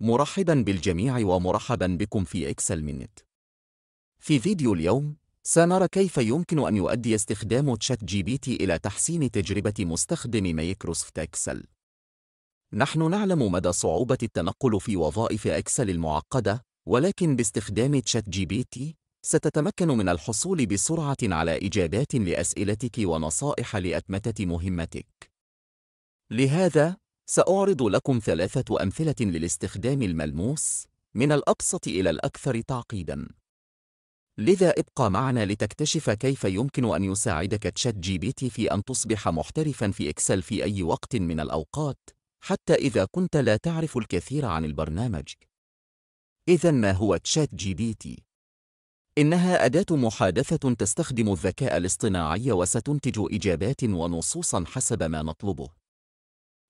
مرحبا بالجميع ومرحبا بكم في اكسل منت في فيديو اليوم سنرى كيف يمكن أن يؤدي استخدام تشات جي بي تي إلى تحسين تجربة مستخدم مايكروسوفت إكسل. نحن نعلم مدى صعوبة التنقل في وظائف إكسل المعقدة، ولكن باستخدام تشات جي بي تي، ستتمكن من الحصول بسرعة على إجابات لأسئلتك ونصائح لأتمتة مهمتك. لهذا، سأعرض لكم ثلاثة أمثلة للاستخدام الملموس من الأبسط إلى الأكثر تعقيداً. لذا ابقى معنا لتكتشف كيف يمكن أن يساعدك تشات جي بي تي في أن تصبح محترفاً في إكسل في أي وقت من الأوقات، حتى إذا كنت لا تعرف الكثير عن البرنامج. إذا ما هو تشات جي بي تي؟ إنها أداة محادثة تستخدم الذكاء الاصطناعي وستنتج إجابات ونصوصاً حسب ما نطلبه.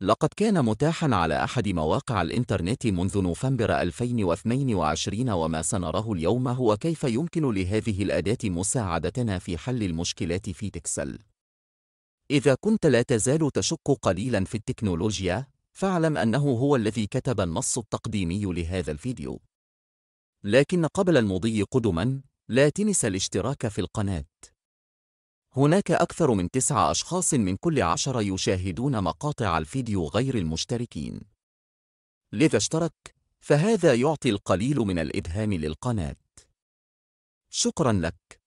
لقد كان متاحا على أحد مواقع الإنترنت منذ نوفمبر 2022 وما سنراه اليوم هو كيف يمكن لهذه الأداة مساعدتنا في حل المشكلات في تكسل. إذا كنت لا تزال تشك قليلا في التكنولوجيا، فاعلم أنه هو الذي كتب النص التقديمي لهذا الفيديو. لكن قبل المضي قدما، لا تنس الاشتراك في القناة. هناك أكثر من تسعة أشخاص من كل عشرة يشاهدون مقاطع الفيديو غير المشتركين. لذا اشترك، فهذا يعطي القليل من الإبهام للقناة. شكرا لك.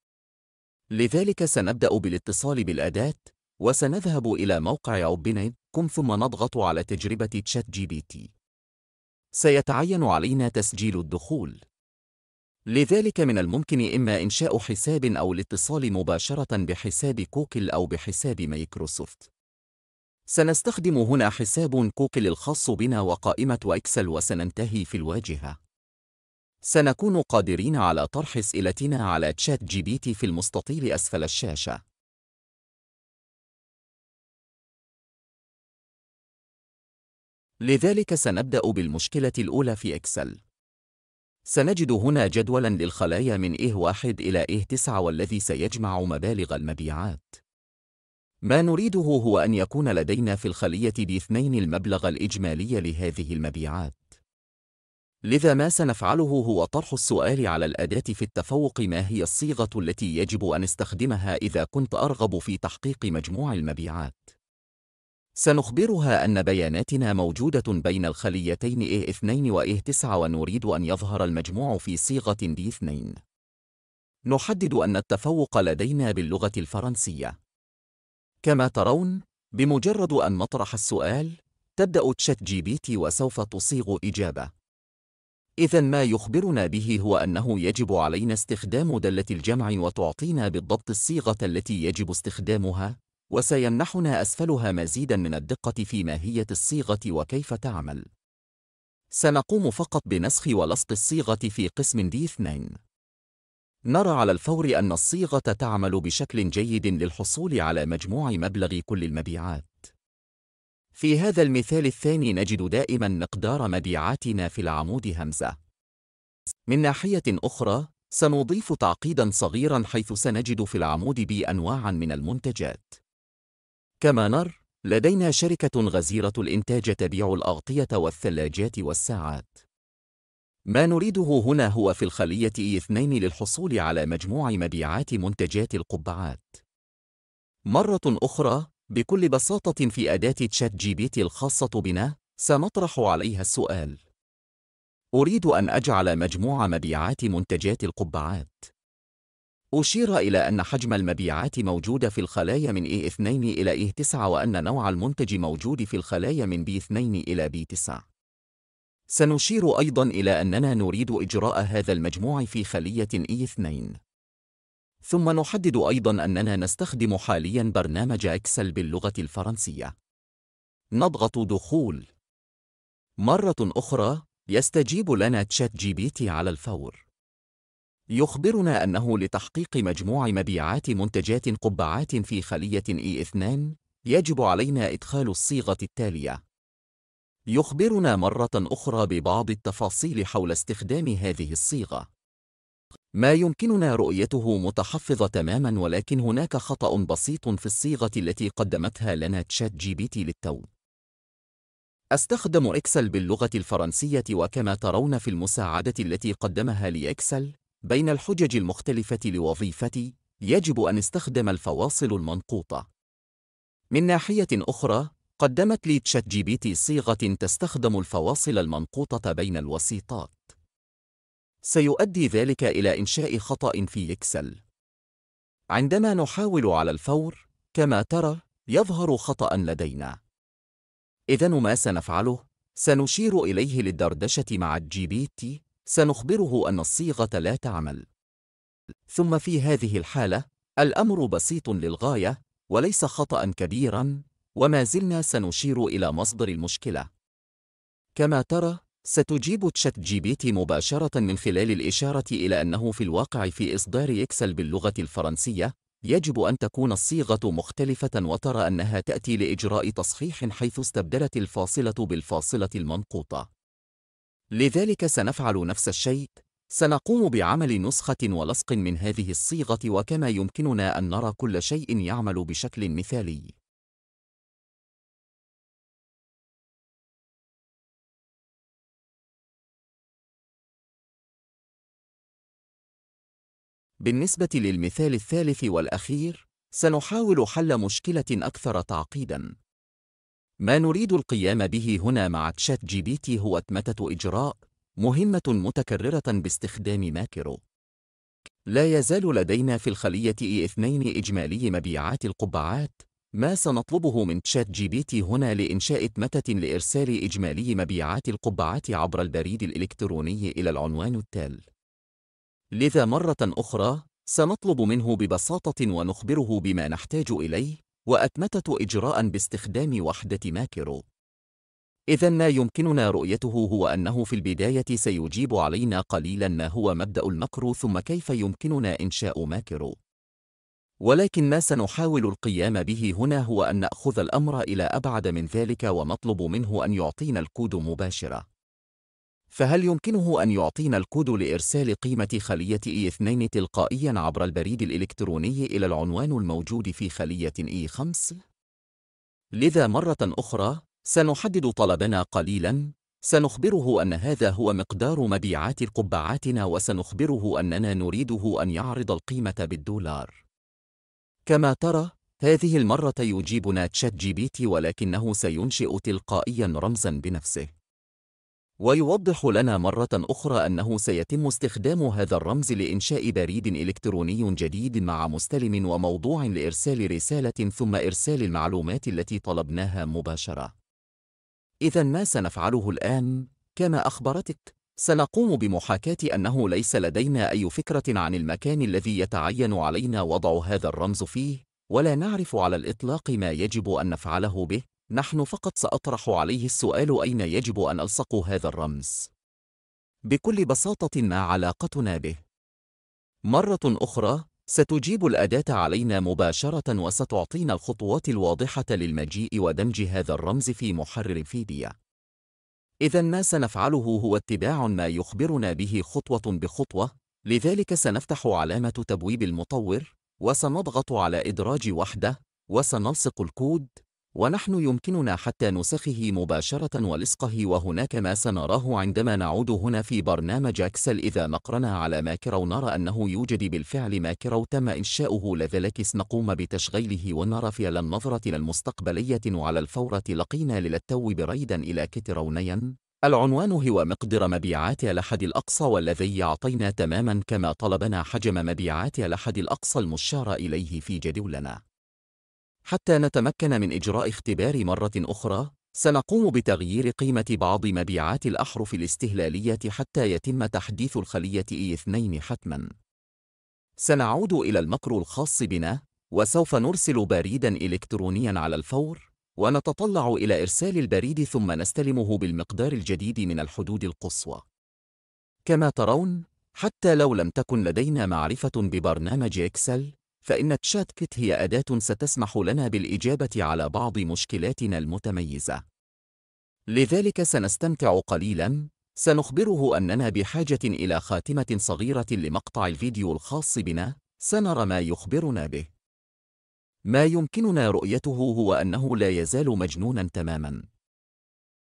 لذلك سنبدأ بالاتصال بالأداة، وسنذهب إلى موقع أوبنيت.com ثم نضغط على تجربة تشات جي بي تي. سيتعين علينا تسجيل الدخول. لذلك من الممكن إما إنشاء حساب أو الاتصال مباشرة بحساب كوكل أو بحساب مايكروسوفت. سنستخدم هنا حساب كوكل الخاص بنا وقائمة إكسل وسننتهي في الواجهة. سنكون قادرين على طرح أسئلتنا على تشات جي بي تي في المستطيل أسفل الشاشة. لذلك سنبدأ بالمشكلة الأولى في إكسل. سنجد هنا جدولا للخلايا من إيه واحد إلى إيه تسعة والذي سيجمع مبالغ المبيعات. ما نريده هو أن يكون لدينا في الخلية دي 2 المبلغ الإجمالي لهذه المبيعات. لذا ما سنفعله هو طرح السؤال على الأداة في التفوق ما هي الصيغة التي يجب أن استخدمها إذا كنت أرغب في تحقيق مجموع المبيعات. سنخبرها أن بياناتنا موجودة بين الخليتين A2 و A9 ونريد أن يظهر المجموع في صيغة D2 نحدد أن التفوق لدينا باللغة الفرنسية كما ترون بمجرد أن نطرح السؤال تبدأ تشات جي بي تي وسوف تصيغ إجابة إذا ما يخبرنا به هو أنه يجب علينا استخدام دالة الجمع وتعطينا بالضبط الصيغة التي يجب استخدامها وسيمنحنا أسفلها مزيدا من الدقة في ماهية الصيغة وكيف تعمل. سنقوم فقط بنسخ ولصق الصيغة في قسم D2. نرى على الفور أن الصيغة تعمل بشكل جيد للحصول على مجموع مبلغ كل المبيعات. في هذا المثال الثاني نجد دائما مقدار مبيعاتنا في العمود همزة. من ناحية أخرى، سنضيف تعقيدا صغيرا حيث سنجد في العمود أنواعا من المنتجات. كما نر لدينا شركة غزيرة الإنتاج تبيع الأغطية والثلاجات والساعات. ما نريده هنا هو في الخلية E2 للحصول على مجموع مبيعات منتجات القبعات. مرة أخرى، بكل بساطة في أداة تشات جي بي تي الخاصة بنا، سنطرح عليها السؤال: أريد أن أجعل مجموع مبيعات منتجات القبعات. أشير إلى أن حجم المبيعات موجودة في الخلايا من A2 إلى A9 وأن نوع المنتج موجود في الخلايا من B2 إلى B9. سنشير أيضاً إلى أننا نريد إجراء هذا المجموع في خلية E2. ثم نحدد أيضاً أننا نستخدم حالياً برنامج إكسل باللغة الفرنسية. نضغط دخول. مرة أخرى، يستجيب لنا تشات جي بي تي على الفور. يخبرنا أنه لتحقيق مجموع مبيعات منتجات قبعات في خلية E2 يجب علينا إدخال الصيغة التالية يخبرنا مرة أخرى ببعض التفاصيل حول استخدام هذه الصيغة ما يمكننا رؤيته متحفظة تماما ولكن هناك خطأ بسيط في الصيغة التي قدمتها لنا تشات جي بي تي للتو أستخدم إكسل باللغة الفرنسية وكما ترون في المساعدة التي قدمها لإكسل بين الحجج المختلفة لوظيفتي يجب أن استخدم الفواصل المنقوطة. من ناحية أخرى، قدمت لي تشات جي بي تي صيغة تستخدم الفواصل المنقوطة بين الوسيطات. سيؤدي ذلك إلى إنشاء خطأ في إكسل. عندما نحاول على الفور، كما ترى، يظهر خطأ لدينا. إذا ما سنفعله، سنشير إليه للدردشة مع الجي بي تي سنخبره أن الصيغة لا تعمل. ثم في هذه الحالة، الأمر بسيط للغاية، وليس خطأ كبيرا، وما زلنا سنشير إلى مصدر المشكلة. كما ترى، ستجيب تشات جي بي تي مباشرة من خلال الإشارة إلى أنه في الواقع في إصدار إكسل باللغة الفرنسية، يجب أن تكون الصيغة مختلفة وترى أنها تأتي لإجراء تصحيح حيث استبدلت الفاصلة بالفاصلة المنقوطة. لذلك سنفعل نفس الشيء سنقوم بعمل نسخة ولصق من هذه الصيغة وكما يمكننا أن نرى كل شيء يعمل بشكل مثالي بالنسبة للمثال الثالث والأخير، سنحاول حل مشكلة أكثر تعقيدًا، ما نريد القيام به هنا مع تشات جي بي تي هو أتمتة إجراء مهمة متكررة باستخدام ماكرو لا يزال لدينا في الخلية إي 2 إجمالي مبيعات القبعات ما سنطلبه من تشات جي بي تي هنا لإنشاء أتمتة لإرسال إجمالي مبيعات القبعات عبر البريد الإلكتروني إلى العنوان التال لذا مرة أخرى سنطلب منه ببساطة ونخبره بما نحتاج إليه وأتمتت إجراء باستخدام وحدة ماكرو إذا ما يمكننا رؤيته هو أنه في البداية سيجيب علينا قليلا ما هو مبدأ المكرو ثم كيف يمكننا إنشاء ماكرو ولكن ما سنحاول القيام به هنا هو أن نأخذ الأمر إلى أبعد من ذلك ونطلب منه أن يعطينا الكود مباشرة فهل يمكنه أن يعطينا الكود لإرسال قيمة خلية E2 تلقائياً عبر البريد الإلكتروني إلى العنوان الموجود في خلية E5؟ لذا مرة أخرى سنحدد طلبنا قليلاً سنخبره أن هذا هو مقدار مبيعات قبعاتنا وسنخبره أننا نريده أن يعرض القيمة بالدولار. كما ترى، هذه المرة يجيبنا تشات جي بي تي ولكنه سينشئ تلقائياً رمزاً بنفسه. ويوضح لنا مرة أخرى أنه سيتم استخدام هذا الرمز لإنشاء بريد إلكتروني جديد مع مستلم وموضوع لإرسال رسالة ثم إرسال المعلومات التي طلبناها مباشرة. إذا ما سنفعله الآن، كما أخبرتك، سنقوم بمحاكاة أنه ليس لدينا أي فكرة عن المكان الذي يتعين علينا وضع هذا الرمز فيه، ولا نعرف على الإطلاق ما يجب أن نفعله به، نحن فقط سأطرح عليه السؤال أين يجب أن ألصق هذا الرمز بكل بساطة ما علاقتنا به مرة أخرى ستجيب الأداة علينا مباشرة وستعطينا الخطوات الواضحة للمجيء ودمج هذا الرمز في محرر فيديا إذا ما سنفعله هو اتباع ما يخبرنا به خطوة بخطوة لذلك سنفتح علامة تبويب المطور وسنضغط على إدراج وحدة وسنلصق الكود ونحن يمكننا حتى نسخه مباشرة ولصقه وهناك ما سنراه عندما نعود هنا في برنامج أكسل إذا نقرنا على ماكرو نرى أنه يوجد بالفعل ماكرو تم إنشاؤه لذلكس نقوم بتشغيله ونرى في النظرة المستقبلية وعلى الفورة لقينا للتو بريدا إلى كترونيا العنوان هو مقدر مبيعات الأحد الأقصى والذي يعطينا تماما كما طلبنا حجم مبيعات الأحد الأقصى المشار إليه في جدولنا حتى نتمكن من إجراء اختبار مرة أخرى، سنقوم بتغيير قيمة بعض مبيعات الأحرف الاستهلالية حتى يتم تحديث الخليه اي E2 حتماً. سنعود إلى المكر الخاص بنا، وسوف نرسل بريداً إلكترونياً على الفور، ونتطلع إلى إرسال البريد ثم نستلمه بالمقدار الجديد من الحدود القصوى. كما ترون، حتى لو لم تكن لدينا معرفة ببرنامج إكسل، فإن تشات كيت هي أداة ستسمح لنا بالإجابة على بعض مشكلاتنا المتميزة. لذلك سنستمتع قليلاً، سنخبره أننا بحاجة إلى خاتمة صغيرة لمقطع الفيديو الخاص بنا، سنرى ما يخبرنا به. ما يمكننا رؤيته هو أنه لا يزال مجنوناً تماماً.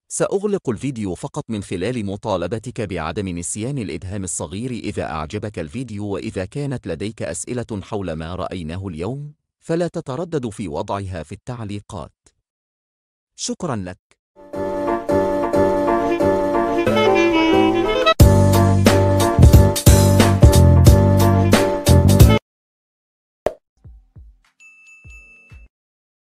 سأغلق الفيديو فقط من خلال مطالبتك بعدم نسيان الإدهام الصغير إذا أعجبك الفيديو وإذا كانت لديك أسئلة حول ما رأيناه اليوم فلا تتردد في وضعها في التعليقات شكرا لك